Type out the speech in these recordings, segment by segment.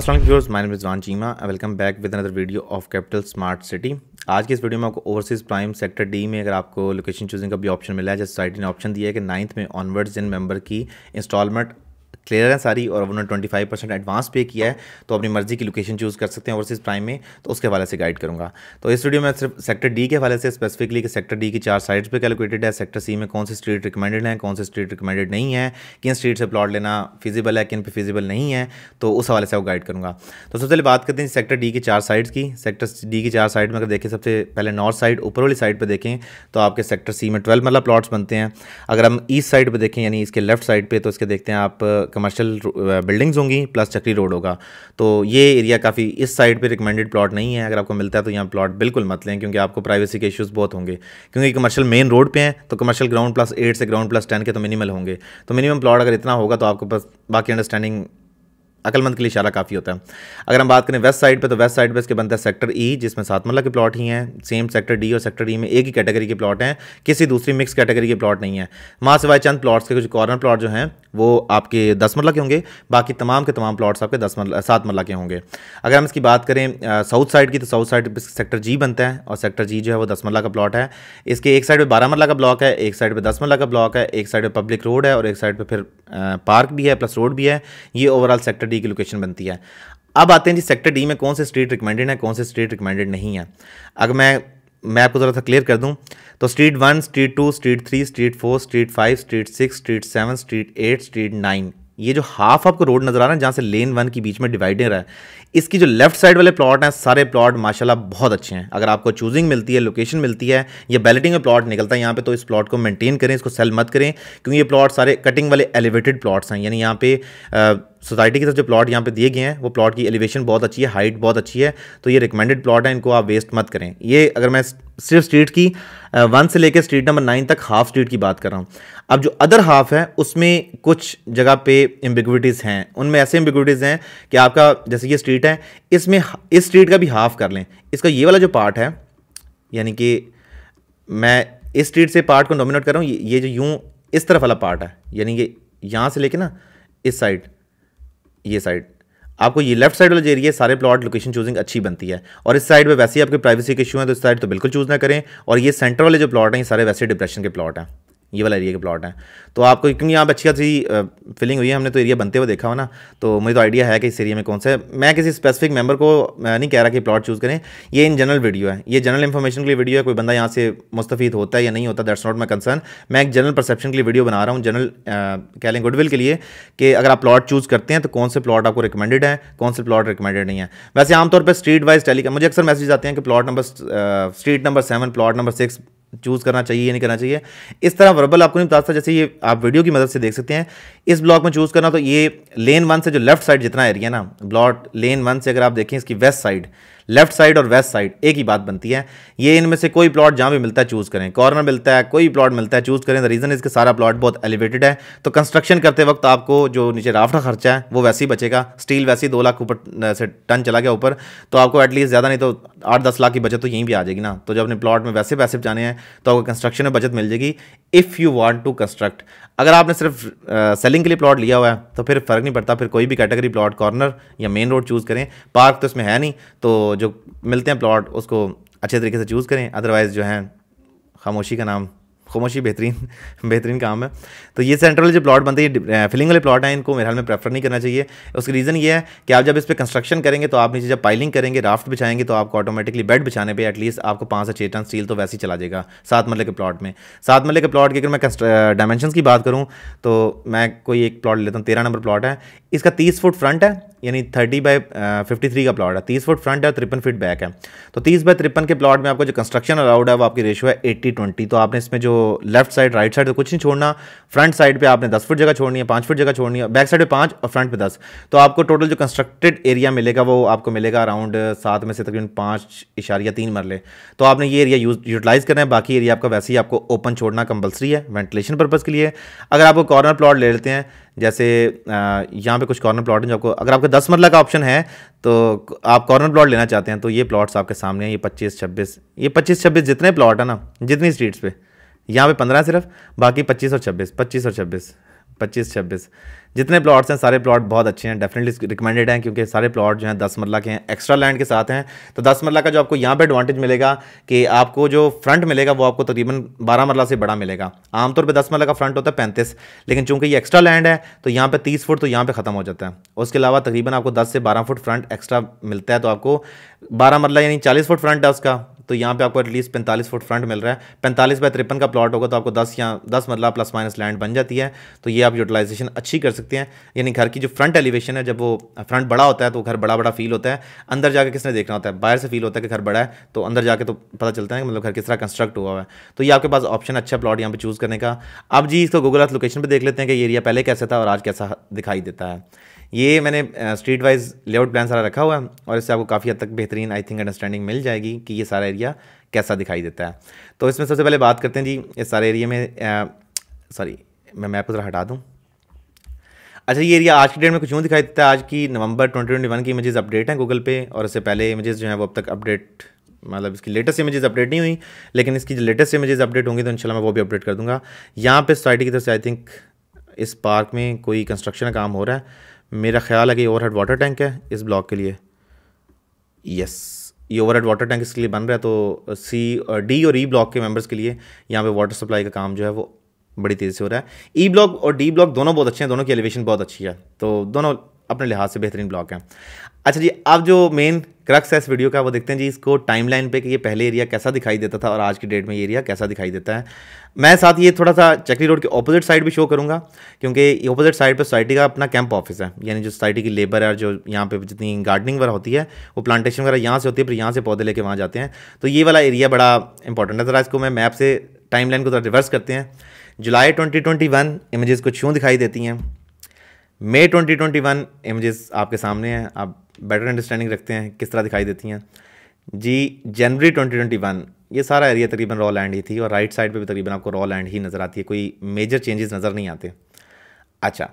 असल viewers my Cheema welcome back with another video of Capital Smart City आज की इस वीडियो में आपको ओवरसीज़ प्राइम सेक्टर डी में अगर आपको लोकेशन चूजिंग का भी ऑप्शन मिला है जैसे सोसाइटी ने ऑप्शन दिया है कि नाइन्थ में ऑनवर्ड्स इन मेंबर की इंस्टॉलमेंट क्लियरेंस आ रही और उन्होंने ट्वेंटी फाइव परसेंट एडवांस पे किया है तो अपनी मर्जी की लोकेशन चूज़ कर सकते हैं ओवरसीज़ प्राइम में तो उसके हवाले से गाइड करूँगा तो इस वीडियो में सिर्फ सेक्टर डी के हवाले से स्पेसिफिकली कि सेक्टर डी की चार साइड्स पे कैलकुलेटेड है सेक्टर सी में कौन से स्ट्रीट रिकमेंडेड हैं कौन से स्ट्रीट रिकमेंडेड नहीं है किन स्ट्रीट से प्लॉट लेना फिजिबल है किन पर फिजिबल नहीं है तो उस हवाले से वो गाइड करूँगा तो सबसे पहले बात करते हैं सेक्टर डी की चार साइड्स की सेक्टर डी की चार साइड में अगर देखें सबसे पहले नॉर्थ साइड ऊपर वाली साइड पर देखें तो आपके सेक्टर सी में ट्वेल्व मतलब प्लाट्स बनते हैं अगर हम ईस्ट साइड पर देखें यानी इसके लेफ्ट साइड पर तो इसके देखते हैं आप कमर्शियल बिल्डिंग्स uh, होंगी प्लस चक्री रोड होगा तो ये एरिया काफ़ी इस साइड पे रिकमेंडेड प्लॉट नहीं है अगर आपको मिलता है तो यहाँ प्लॉट बिल्कुल मत लें क्योंकि आपको प्राइवेसी के इशूज़ बहुत होंगे क्योंकि कमर्शियल मेन रोड पे हैं तो कमर्शियल ग्राउंड प्लस एट से ग्राउंड प्लस टेन के तो मिनिमल होंगे तो मिनिमम प्लॉट अगर इतना होगा तो आपको बस बाकी अंडरस्टैंडिंग अकलमंद के लिए इशारा काफ़ी होता है अगर हम बात करें वेस्ट साइड पे तो वेस्ट साइड पे इसके बनता है सेक्टर ई e, जिसमें सात मल्ला के प्लॉट ही हैं सेम सेक्टर डी और सेक्टर ई e में एक ही कैटेगरी के प्लॉट हैं किसी दूसरी मिक्स कैटेगरी के प्लॉट नहीं है वहाँ सिवाय चंद प्लॉट्स के कुछ कॉर्नर प्लॉट जो हैं वो आपके दस मरला के होंगे बाकी तमाम के तमाम प्लॉट्स आपके दस मरला सात मरला के होंगे अगर हम इसकी बात करें साउथ साइड की तो साउथ साइड सेक्टर जी बनता है और सेक्टर जी जो है वो दस मरला का प्लॉट है इसके एक साइड पर बारह मरला का ब्लॉक है एक साइड पर दस मरला का ब्लॉक है एक साइड पर पब्लिक रोड है और एक साइड पर फिर पार्क भी है प्लस रोड भी है ये ओवरऑल सेक्टर डी की लोकेशन बनती है अब आते हैं जी सेक्टर डी में कौन से स्ट्रीट रिकमेंडेड है कौन से स्ट्रीट रिकमेंडेड नहीं है अगर मैं मैं आपको ज़रा सा क्लियर कर दूँ तो street one street two street three street four street five street six street seven street eight street nine ये जो हाफ आपको रोड नज़र आ रहा है जहाँ से लेन वन के बीच में डिवाइडिंग है इसकी जो लेफ्ट साइड वाले प्लॉट हैं सारे प्लॉट माशाल्लाह बहुत अच्छे हैं अगर आपको चूजिंग मिलती है लोकेशन मिलती है या बैलेटिंग में प्लॉट निकलता है यहाँ पे तो इस प्लॉट को मेंटेन करें इसको सेल मत करें क्योंकि ये प्लॉट सारे कटिंग वाले एलिवेटेड प्लॉट्स हैं यानी यहाँ पे सोसाइटी की तरफ जो प्लॉट यहाँ पे दिए गए हैं वो प्लॉट की एलिवेशन बहुत अच्छी है हाइट बहुत अच्छी है तो ये रिकमेंडेड प्लॉट है इनको आप वेस्ट मत करें ये अगर मैं सिर्फ स्ट्रीट की वन से लेकर स्ट्रीट नंबर नाइन तक हाफ स्ट्रीट की बात कर रहा हूँ अब जो अदर हाफ है उसमें कुछ जगह पे एम्बिगुटीज़ हैं उनमें ऐसे एम्बिगुटीज़ हैं कि आपका जैसे ये स्ट्रीट है इसमें इस स्ट्रीट का भी हाफ कर लें इसका ये वाला जो पार्ट है यानी कि मैं इस स्ट्रीट से पार्ट को नोमिनेट कर रहा हूँ ये जो यूँ इस तरफ वाला पार्ट है यानी कि यहाँ से लेके ना इस साइड ये साइड आपको ये लेफ्ट साइड वाले एरिया सारे प्लॉट लोकेशन चूजिंग अच्छी बनती है और इस साइड में वैसे ही आपके प्राइवेसी के इशू हैं तो इस साइड तो बिल्कुल चूज़ ना करें और ये सेंटर वाले जो प्लॉट हैं ये सारे वैसे डिप्रेशन के प्लॉट हैं ये वाला एरिया के प्लॉट हैं तो आपको क्योंकि यहाँ पर अच्छी अच्छी फीलिंग हुई है हमने तो एरिया बनते हुए देखा हो ना तो मुझे तो आइडिया है कि इस एरिया में कौन सा है मैं किसी स्पेसिफिक मेंबर को नहीं कह रहा कि प्लॉट चूज़ करें ये इन जनरल वीडियो है ये जनरल इन्फॉर्मेशन के लिए वीडियो है कोई बंदा यहाँ से मुस्तफ़ होता है या नहीं होता दैट्स नॉट माई कंसर्न मैं एक जनरल परसेप्शन के लिए वीडियो बना रहा हूँ जनरल कह लें गुडविल के लिए कि अगर आप प्लॉट चूज़ करते हैं तो कौन से प्लॉट आपको रिकमेंडेड है कौन से प्लॉट रिकमेंडेड नहीं है वैसे आमतौर पर स्ट्रीट वाइज टेलीकॉम मुझे अक्सर मैसेज आते हैं कि plot number street number seven plot number six choose करना चाहिए या नहीं करना चाहिए इस तरह वर्बल आपको नहीं बता सकता जैसे ये आप वीडियो की मदद से देख सकते हैं इस ब्लॉक में चूज़ करना तो ये लेन वन से जो लेफ्ट साइड जितना एरिया ना ब्लॉट लेन वन से अगर आप देखें इसकी वेस्ट साइड लेफ्ट साइड और वेस्ट साइड एक ही बात बनती है ये इनमें से कोई प्लॉट जहाँ भी मिलता है चूज़ करें कॉर्नर मिलता है कोई प्लॉट मिलता है चूज़ करें द रीज़न इसके सारा प्लॉट बहुत एलिवेटेड है तो कंस्ट्रक्शन करते वक्त आपको जो नीचे राफ्ट का खर्चा है वो वैसे ही बचेगा स्टील वैसे ही दो लाख ऊपर से टन चला गया ऊपर तो आपको एटलीस्ट ज़्यादा नहीं तो आठ दस लाख की बचत तो यहीं भी आ जाएगी ना तो जब अपने प्लॉट में वैसे पैसे जाने हैं तो आपको कंस्ट्रक्शन में बचत मिल जाएगी if you want to construct अगर आपने सिर्फ सेलिंग के लिए प्लॉट लिया हुआ है तो फिर फ़र्क नहीं पड़ता फिर कोई भी कैटेगरी प्लॉट कॉर्नर या मेन रोड चूज़ करें पार्क तो इसमें है नहीं तो जो मिलते हैं प्लॉट उसको अच्छे तरीके से चूज़ करें अदरवाइज़ जो है खामोशी का नाम खामोशी बेहतरीन बेहतरीन काम है तो ये सेंट्रल वाले जो प्लॉट बनते हैं फिलिंग वाले प्लॉट हैं इनको मेरे हाल में प्रेफर नहीं करना चाहिए उसकी रीज़न ये है कि आप जब इस पर कंस्ट्रक्शन करेंगे तो आप नीचे जब पाइलिंग करेंगे राफ्ट बिछाएंगे तो आपको ऑटोमेटिकली बेड बिछाने पर एटलीस्ट आपको पाँच से छः टन स्टील तो वैसे ही चला जाएगा सात मरले के प्लॉट में सात मरले के प्लॉट की अगर मैं डायमेंशन की बात करूँ तो मैं कोई एक प्लॉट लेता हूँ तेरह नंबर प्लॉट है इसका तीस फुट फ्रंट है यानी थर्टी बाई फिफ्टी थ्री का प्लॉट है तीस फुट फ्रंट है तिरपन फिट बैक है तो तीस बाई तिरपन के प्लॉट में आपको जो कंस्ट्रक्शन अलाउड है वो आपकी रेशो है एट्टी ट्वेंटी तो आपने इसमें जो लेफ्ट साइड राइट साइड तो कुछ नहीं छोड़ना फ्रंट साइड पे आपने दस फुट जगह छोड़नी है पाँच फुट जगह छोड़नी है बैक साइड पे पाँच और फ्रंट पे दस तो आपको टोटल जो कंस्ट्रक्टेड एरिया मिलेगा वो आपको मिलेगा अराउंड सात में से तकरीबन पाँच इशारिया तीन मरले तो आपने ये एरिया यूटिलाइज़ करना है बाकी एरिया आपका वैसे ही आपको ओपन छोड़ना कंपलसरी है वेंटिलेशन पर्पज़ के लिए अगर आपको कॉर्नर प्लॉट ले लेते हैं जैसे यहाँ पे कुछ कॉर्नर प्लॉट हैं जो आपको अगर आपका दस मरला का ऑप्शन है तो आप कॉर्नर प्लॉट लेना चाहते हैं तो ये प्लॉट्स आपके सामने हैं ये पच्चीस छब्बीस ये पच्चीस छब्बीस जितने प्लॉट है ना जितनी स्ट्रीट्स पे यहाँ पे पंद्रह सिर्फ बाकी पच्चीस और छब्बीस पच्चीस और छब्बीस पच्चीस छब्बीस जितने प्लॉट्स हैं सारे प्लॉट बहुत अच्छे हैं डेफिनेटली रिकमेंडेड हैं क्योंकि सारे प्लॉट जो हैं दस मरला के हैं एक्स्ट्रा लैंड के साथ हैं तो दस मरला का जो आपको यहाँ पे एडवांटेज मिलेगा कि आपको जो फ्रंट मिलेगा वो आपको तकरीबन बारह मरला से बड़ा मिलेगा आमतौर पर दस मरला का फ्रंट होता है पैंतीस लेकिन चूंकि ये एक्स्ट्रा लैंड है तो यहाँ पर तीस फुट तो यहाँ पर ख़त्म हो जाता है उसके अलावा तकरीबन आपको दस से बारह फुट फ्रंट एक्स्ट्रा मिलता है तो आपको बारह मरला यानी चालीस फुट फ्रंट है उसका तो यहाँ पे आपको एटलीस्ट पैंतालीस फुट फ्रंट मिल रहा है पैंतालीस बाय तिरपन का प्लॉट होगा तो आपको दस या दस मतलब प्लस माइनस लैंड बन जाती है तो ये आप यूटिलाइजेशन अच्छी कर सकते हैं यानी घर की जो फ्रंट एलिवेशन है जब वो फ्रंट बड़ा होता है तो घर बड़ा बड़ा फील होता है अंदर जाकर किसने देखना होता है बाहर से फील होता है कि घर बड़ा है तो अंदर जाकर तो पता चलता है मतलब घर किस तरह कंस्ट्रक्ट हुआ है तो ये आपके पास ऑप्शन अच्छा प्लॉट यहाँ पर चूज़ करने का अब जी इसको गूगल अर्थ लोकेशन पर देख लेते हैं कि एरिया पहले कैसा था और आज कैसा दिखाई देता है ये मैंने स्ट्रीट वाइज लेआउट प्लान सारा रखा हुआ है और इससे आपको काफ़ी हद तक बेहतरीन आई थिंक अंडरस्टैंडिंग मिल जाएगी कि ये सारा एरिया कैसा दिखाई देता है तो इसमें सबसे पहले बात करते हैं जी इस सारे एरिया में सॉरी मैं मैप ज़रा हटा दूँ अच्छा ये एरिया आज की डेट में कुछ यूँ दिखाई देता है आज की नवंबर 2021 की इमेजेस अपडेट हैं गूगल पे और इससे पहले इमेजेस जो हैं वो अब तक अपडेट मतलब इसकी लेटेस्ट इमेजेस अपडेट नहीं हुई लेकिन इसकी जो लेटेस्ट इमेजेस अपडेट होंगी तो इंशाल्लाह मैं वो भी अपडेट कर दूंगा यहाँ पे सोसाइटी की तरफ से आई थिंक इस पार्क में कोई कंस्ट्रक्शन का काम हो रहा है मेरा ख्याल है कि ओवरहेड वाटर टैंक है इस ब्लॉक के लिए यस ये ओवरहेड वाटर टैंक इसके लिए बन रहा है तो सी uh, डी uh, और ई e ब्लॉक के मेंबर्स के लिए यहाँ पे वाटर सप्लाई का काम जो है वो बड़ी तेज़ी से हो रहा है ई e ब्लॉक और डी ब्लॉक दोनों बहुत अच्छे हैं दोनों की एलिवेशन बहुत अच्छी है तो दोनों अपने लिहाज से बेहतरीन ब्लॉक हैं अच्छा जी अब जो मेन क्रक्स है इस वीडियो का वो देखते हैं जी इसको टाइमलाइन पे कि ये पहले एरिया कैसा दिखाई देता था और आज की डेट में ये एरिया कैसा दिखाई देता है मैं साथ ये थोड़ा सा चकली रोड के ऑपोजिट साइड भी शो करूँगा क्योंकि ऑपोजिट साइड पे सोसाइटी का अपना कैंप ऑफिस है यानी जो सोसाइटी की लेबर है जो यहाँ पर जितनी गार्डनिंग वगैरह होती है वो प्लांटेशन वगैरह यहाँ से होती है फिर यहाँ से पौधे लेके वहाँ जाते हैं तो ये वाला एरिया बड़ा इंपॉर्टेंट है ज़रा इसको मैं मैप से टाइम को थोड़ा रिवर्स करते हैं July twenty twenty one images कुछ यूँ दिखाई देती हैं मे 2021 इमेजेस आपके सामने हैं आप बेटर अंडरस्टैंडिंग रखते हैं किस तरह दिखाई देती हैं जी जनवरी 2021 ये सारा एरिया तकरीबन रॉ लैंड ही थी और राइट साइड पे भी तकरीबन आपको रॉ लैंड ही नज़र आती है कोई मेजर चेंजेस नज़र नहीं आते अच्छा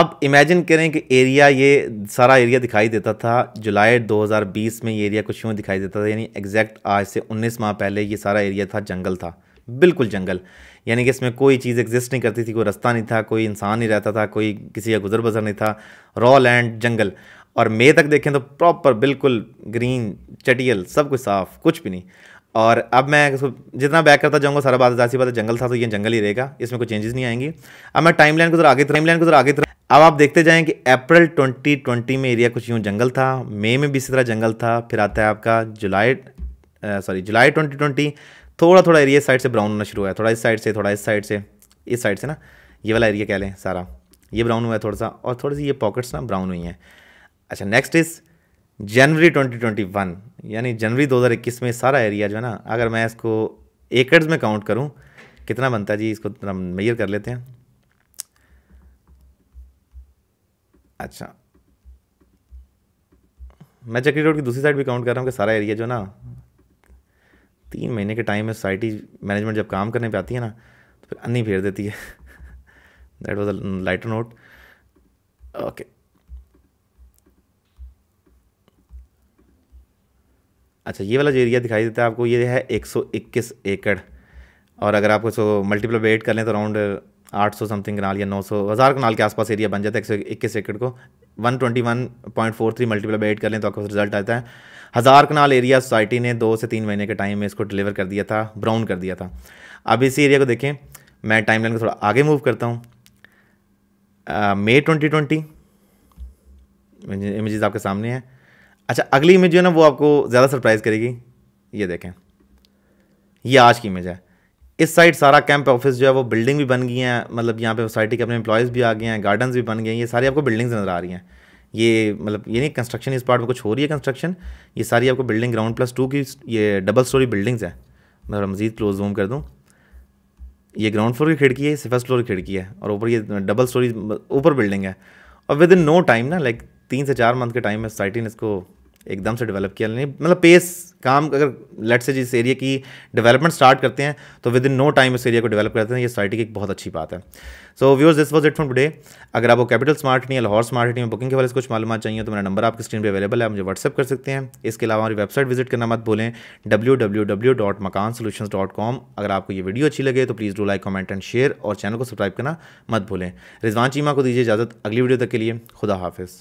अब इमेजिन करें कि एरिया ये सारा एरिया दिखाई देता था जुलाई 2020 में ये एरिया कुछ यूँ दिखाई देता था यानी एग्जैक्ट आज से 19 माह पहले ये सारा एरिया था जंगल था बिल्कुल जंगल यानी कि इसमें कोई चीज़ एग्जिस्ट नहीं करती थी कोई रास्ता नहीं था कोई इंसान नहीं रहता था कोई किसी का गुजर बसर नहीं था रॉ लैंड जंगल और मे तक देखें तो प्रॉपर बिल्कुल ग्रीन चटियल सब कुछ साफ कुछ भी नहीं और अब मैं जितना बैक करता जाऊँगा सारा बात जाती बात जंगल था तो ये जंगल ही रहेगा इसमें कोई चेंजेस नहीं आएंगी अब मैं टाइम लाइन को आगे टाइम लाइन को आगे अब आप देखते जाएं कि अप्रैल 2020 में एरिया कुछ यूँ जंगल था मई में भी इसी तरह जंगल था फिर आता है आपका जुलाई सॉरी जुलाई 2020 थोड़ा थोड़ा एरिया साइड से ब्राउन होना शुरू हुआ है थोड़ा इस साइड से थोड़ा इस साइड से इस साइड से ना ये वाला एरिया कह लें सारा ये ब्राउन हुआ है थोड़ा सा और थोड़ी सी ये पॉकेट्स ना ब्राउन हुई हैं अच्छा नेक्स्ट इज़ जनवरी 2021 यानी जनवरी 2021 में सारा एरिया जो है ना अगर मैं इसको एकड़्स में काउंट करूं कितना बनता है जी इसको हम मैयर कर लेते हैं अच्छा मैं चक्री रोड की दूसरी साइड भी काउंट कर रहा हूँ कि सारा एरिया जो ना तीन महीने के टाइम में सोसाइटी मैनेजमेंट जब काम करने पर आती है ना तो फिर अन्नी फेर देती है that was a lighter note okay अच्छा ये वाला जो एरिया दिखाई देता है आपको ये है 121 एकड़ और अगर आप उसको मल्टीपल बेट कर लें तो अराउंड 800 समथिंग कनाल या 900 हज़ार कनाल के आसपास एरिया बन जाता है एक एकड़ को one twenty one point four three multiply by eight कर लें तो आपका रिजल्ट आता है हज़ार कनाल एरिया सोसाइटी ने दो से तीन महीने के टाइम में इसको डिलीवर कर दिया था ब्राउन कर दिया था अब इसी एरिया को देखें मैं लाइन को थोड़ा आगे मूव करता हूँ मे ट्वेंटी ट्वेंटी इमेज आपके सामने हैं अच्छा अगली इमेज जो है ना वो आपको ज़्यादा सरप्राइज़ करेगी ये देखें ये आज की इमेज है इस साइड सारा कैंप ऑफिस जो है वो बिल्डिंग भी बन गई हैं मतलब यहाँ पे सोसाइटी के अपने एम्प्लॉयज़ भी आ गए हैं गार्डन्स भी बन गए हैं ये सारी आपको बिल्डिंग्स नज़र आ रही हैं ये मतलब ये नहीं कंस्ट्रक्शन इस पार्ट में कुछ हो रही है कंस्ट्रक्शन ये सारी आपको बिल्डिंग ग्राउंड प्लस टू की ये डबल स्टोरी बिल्डिंग्स हैं मैं मज़ीद क्लोज रूम कर दूँ ये ग्राउंड फ्लोर की खिड़की है फर्स्ट फ्लोर की खिड़की है और ऊपर ये डबल स्टोरी ऊपर बिल्डिंग है और विद इन नो टाइम ना लाइक तीन से चार मंथ के टाइम में सोसाइटी ने इसको एकदम से डेवलप किया नहीं मतलब पेस काम अगर लेट से जिस एरिया की डेवलपमेंट स्टार्ट करते हैं तो विद इन नो टाइम उस एरिया को डेवलप करते हैं ये सोसाइटी की एक बहुत अच्छी बात है so viewers this was it from today अगर आपको कैपिटल स्मार्ट नहीं है लाहौर स्मार्ट नहीं है बुकिंग के वाले से कुछ मालूम चाहिए तो मेरा नंबर आपकी स्क्रीन पर अवेलेबल है मुझे व्हाट्सअप कर सकते हैं इसके अलावा हमारी वेबसाइट विजिट करना मत भूलें W W W dot Makaan solution dot com अगर आपको ये वीडियो अच्छी लगे तो please do like comment and share और चैनल को सब्सक्राइब करना मत भूलें रिजवान चीमा को दीजिए इजाज़त अगली वीडियो तक के लिए खुदा हाफिज़